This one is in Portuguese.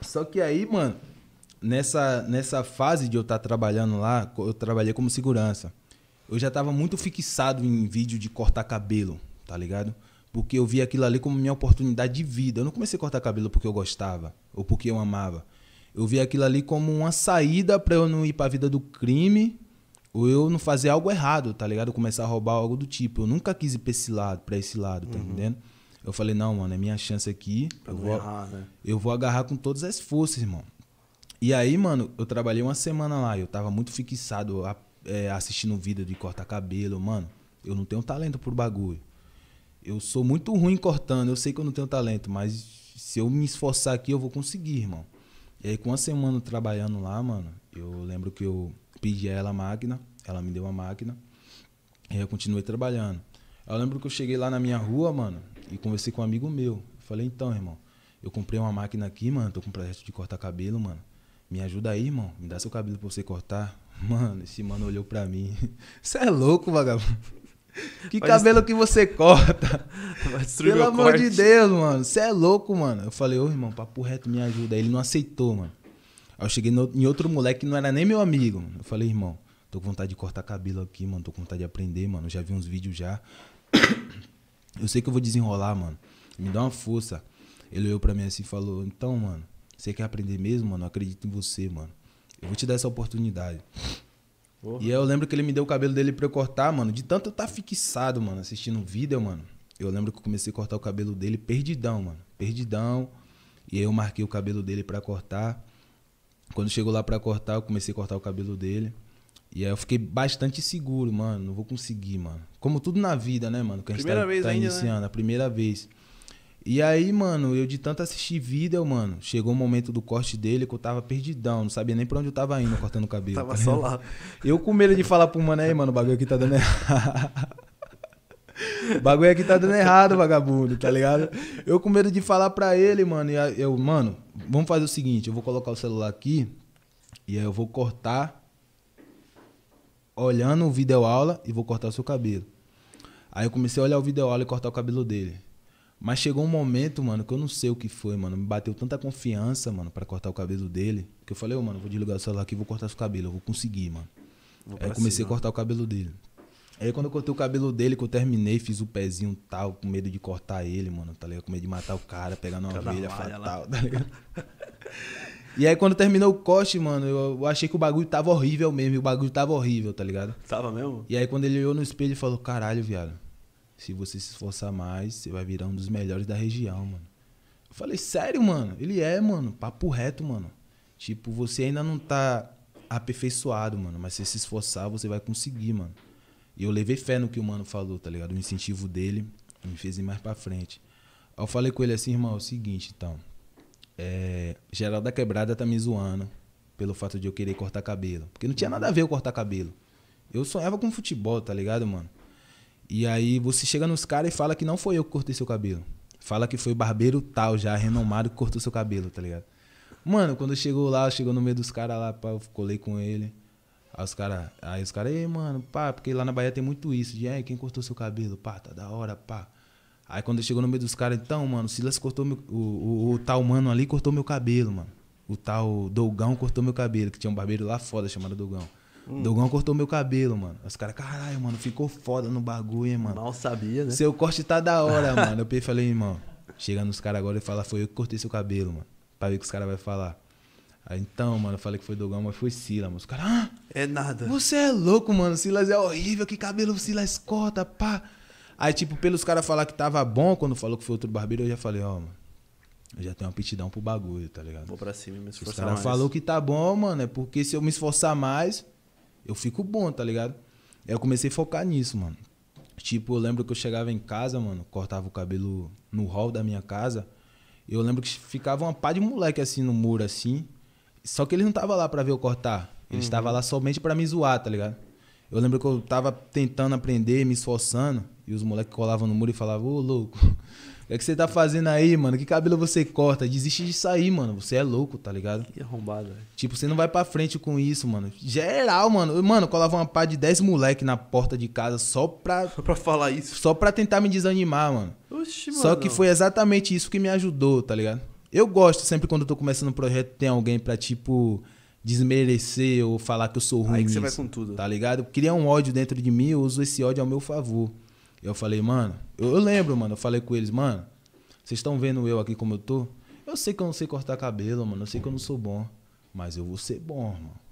Só que aí, mano, nessa, nessa fase de eu estar tá trabalhando lá, eu trabalhei como segurança. Eu já estava muito fixado em vídeo de cortar cabelo, tá ligado? Porque eu via aquilo ali como minha oportunidade de vida. Eu não comecei a cortar cabelo porque eu gostava ou porque eu amava. Eu via aquilo ali como uma saída para eu não ir para a vida do crime ou eu não fazer algo errado, tá ligado? Começar a roubar algo do tipo. Eu nunca quis ir para esse lado, para esse lado, tá uhum. entendendo? Eu falei, não, mano, é minha chance aqui. Pra eu, vou, errar, né? eu vou agarrar com todas as forças, irmão. E aí, mano, eu trabalhei uma semana lá. Eu tava muito fixado a, é, assistindo vídeo de cortar cabelo. Mano, eu não tenho talento pro bagulho. Eu sou muito ruim cortando. Eu sei que eu não tenho talento, mas se eu me esforçar aqui, eu vou conseguir, irmão. E aí, com uma semana trabalhando lá, mano, eu lembro que eu pedi a ela a máquina. Ela me deu a máquina. E eu continuei trabalhando. Eu lembro que eu cheguei lá na minha rua, mano e conversei com um amigo meu. Falei, então, irmão, eu comprei uma máquina aqui, mano, tô com um projeto de cortar cabelo, mano. Me ajuda aí, irmão. Me dá seu cabelo pra você cortar. Mano, esse mano olhou pra mim. Você é louco, vagabundo. Que Vai cabelo que você corta? Pelo amor corte. de Deus, mano. Você é louco, mano. Eu falei, ô irmão, papo reto, me ajuda. Aí ele não aceitou, mano. Aí eu cheguei no, em outro moleque que não era nem meu amigo. Mano. Eu falei, irmão, tô com vontade de cortar cabelo aqui, mano. Tô com vontade de aprender, mano. Eu já vi uns vídeos já. Eu sei que eu vou desenrolar, mano. Me dá uma força. Ele olhou pra mim assim e falou: Então, mano, você quer aprender mesmo, mano? Eu acredito em você, mano. Eu vou te dar essa oportunidade. Porra. E aí eu lembro que ele me deu o cabelo dele pra eu cortar, mano. De tanto eu tá fixado, mano, assistindo o vídeo, mano. Eu lembro que eu comecei a cortar o cabelo dele perdidão, mano. Perdidão. E aí eu marquei o cabelo dele pra cortar. Quando chegou lá pra cortar, eu comecei a cortar o cabelo dele. E aí eu fiquei bastante seguro, mano. Não vou conseguir, mano. Como tudo na vida, né, mano? Que a gente primeira tá, vez tá ainda, né? iniciando, né? a primeira vez. E aí, mano, eu de tanto assistir vídeo, mano, chegou o momento do corte dele que eu tava perdidão, não sabia nem pra onde eu tava indo cortando o cabelo. tava tá só lá. Eu com medo de falar pro mano aí, mano, o bagulho aqui tá dando errado. o bagulho aqui tá dando errado, vagabundo, tá ligado? Eu com medo de falar pra ele, mano, e eu, mano, vamos fazer o seguinte, eu vou colocar o celular aqui e aí eu vou cortar olhando o vídeo aula e vou cortar o seu cabelo. Aí eu comecei a olhar o vídeo aula e cortar o cabelo dele. Mas chegou um momento, mano, que eu não sei o que foi, mano. Me bateu tanta confiança, mano, para cortar o cabelo dele. Que eu falei, ô, oh, mano, vou desligar o celular aqui e vou cortar seu cabelo. Eu vou conseguir, mano. Vou aí eu comecei cima. a cortar o cabelo dele. Aí quando eu cortei o cabelo dele, que eu terminei, fiz o pezinho tal, com medo de cortar ele, mano, tá ligado? Com medo de matar o cara, pegar na ovelha, fatal, lá. tá ligado? E aí quando terminou o corte, mano, eu, eu achei que o bagulho tava horrível mesmo. o bagulho tava horrível, tá ligado? Tava mesmo? E aí quando ele olhou no espelho, ele falou, caralho, viado. Se você se esforçar mais, você vai virar um dos melhores da região, mano. Eu falei, sério, mano? Ele é, mano. Papo reto, mano. Tipo, você ainda não tá aperfeiçoado, mano. Mas se você se esforçar, você vai conseguir, mano. E eu levei fé no que o mano falou, tá ligado? O incentivo dele me fez ir mais pra frente. Aí eu falei com ele assim, irmão, é o seguinte, então é, geral da quebrada tá me zoando pelo fato de eu querer cortar cabelo. Porque não tinha nada a ver eu cortar cabelo. Eu sonhava com futebol, tá ligado, mano? E aí você chega nos caras e fala que não foi eu que cortei seu cabelo. Fala que foi o barbeiro tal, já renomado, que cortou seu cabelo, tá ligado? Mano, quando chegou lá, chegou no meio dos caras lá, pá, eu colei com ele. Aí os caras, aí os caras, ei, mano, pá, porque lá na Bahia tem muito isso, de, é, quem cortou seu cabelo, pá, tá da hora, pá. Aí quando ele chegou no meio dos caras, então, mano, o Silas cortou meu, o, o, o, tal mano ali cortou meu cabelo, mano. O tal Dogão cortou meu cabelo, que tinha um barbeiro lá foda chamado Dogão. Hum. Dogão cortou meu cabelo, mano. Os caras, caralho, mano, ficou foda no bagulho, hein, mano. Mal sabia, né? Seu corte tá da hora, mano. Eu falei, irmão, chega nos caras agora e fala, foi eu que cortei seu cabelo, mano. Pra ver o que os caras vão falar. Aí, então, mano, eu falei que foi Dogão, mas foi Silas, mano. Os caras, ah, É nada. Você é louco, mano. Silas é horrível, que cabelo Silas corta, pá. Aí, tipo, pelos caras falar que tava bom quando falou que foi outro barbeiro, eu já falei, ó, mano. Eu já tenho uma aptidão pro bagulho, tá ligado? Vou pra cima e me esforçar Os cara falou que tá bom, mano, é porque se eu me esforçar mais, eu fico bom, tá ligado? Aí eu comecei a focar nisso, mano. Tipo, eu lembro que eu chegava em casa, mano, cortava o cabelo no hall da minha casa. Eu lembro que ficava uma pá de moleque assim no muro, assim. Só que ele não tava lá pra ver eu cortar. ele uhum. estava uhum. lá somente pra me zoar, tá ligado? Eu lembro que eu tava tentando aprender, me esforçando. E os moleques colavam no muro e falavam, ô louco, o que, é que você tá fazendo aí, mano? Que cabelo você corta? Desiste de sair, mano. Você é louco, tá ligado? Que arrombado, velho. Tipo, você não vai pra frente com isso, mano. Geral, mano. Mano, colava uma pá de 10 moleque na porta de casa só pra. Só pra falar isso. Só pra tentar me desanimar, mano. Oxi, mano. Só que foi exatamente isso que me ajudou, tá ligado? Eu gosto sempre quando eu tô começando um projeto, tem alguém pra, tipo desmerecer ou falar que eu sou ruim. Aí que você nisso, vai com tudo. Tá ligado? Cria um ódio dentro de mim, eu uso esse ódio ao meu favor. Eu falei, mano, eu, eu lembro, mano, eu falei com eles, mano, vocês estão vendo eu aqui como eu tô? Eu sei que eu não sei cortar cabelo, mano, eu sei que eu não sou bom, mas eu vou ser bom, mano.